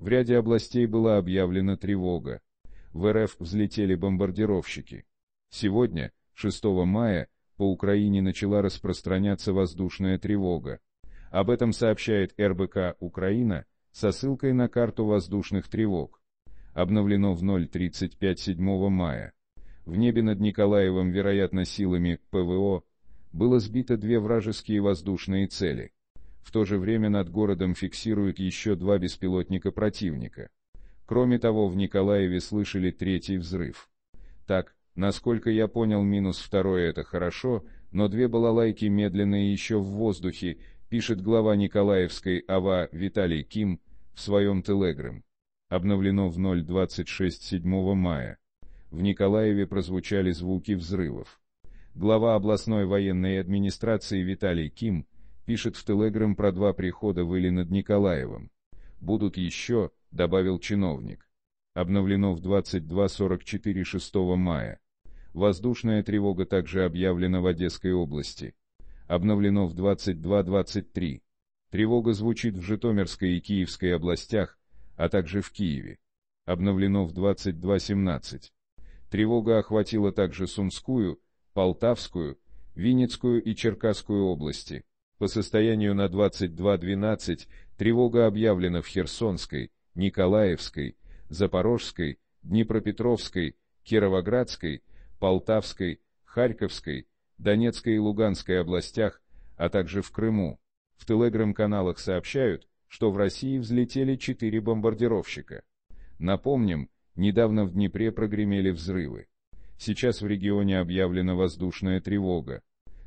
В ряде областей была объявлена тревога. В РФ взлетели бомбардировщики. Сегодня, 6 мая, по Украине начала распространяться воздушная тревога. Об этом сообщает РБК «Украина» со ссылкой на карту воздушных тревог. Обновлено в 0.35 7 мая. В небе над Николаевым, вероятно, силами ПВО, было сбито две вражеские воздушные цели – в то же время над городом фиксируют еще два беспилотника противника. Кроме того, в Николаеве слышали третий взрыв. Так, насколько я понял, минус второе это хорошо, но две балалайки медленные еще в воздухе, пишет глава Николаевской АВА Виталий Ким в своем телеграм. Обновлено в 0.26 7 мая. В Николаеве прозвучали звуки взрывов. Глава областной военной администрации Виталий Ким – пишет в Телеграм про два прихода в Или над Николаевым. «Будут еще», — добавил чиновник. Обновлено в 22.44 6 мая. Воздушная тревога также объявлена в Одесской области. Обновлено в 22.23. Тревога звучит в Житомирской и Киевской областях, а также в Киеве. Обновлено в 22.17. Тревога охватила также Сумскую, Полтавскую, Винницкую и Черкасскую области. По состоянию на 22.12 тревога объявлена в Херсонской, Николаевской, Запорожской, Днепропетровской, Кировоградской, Полтавской, Харьковской, Донецкой и Луганской областях, а также в Крыму. В телеграм-каналах сообщают, что в России взлетели четыре бомбардировщика. Напомним, недавно в Днепре прогремели взрывы. Сейчас в регионе объявлена воздушная тревога.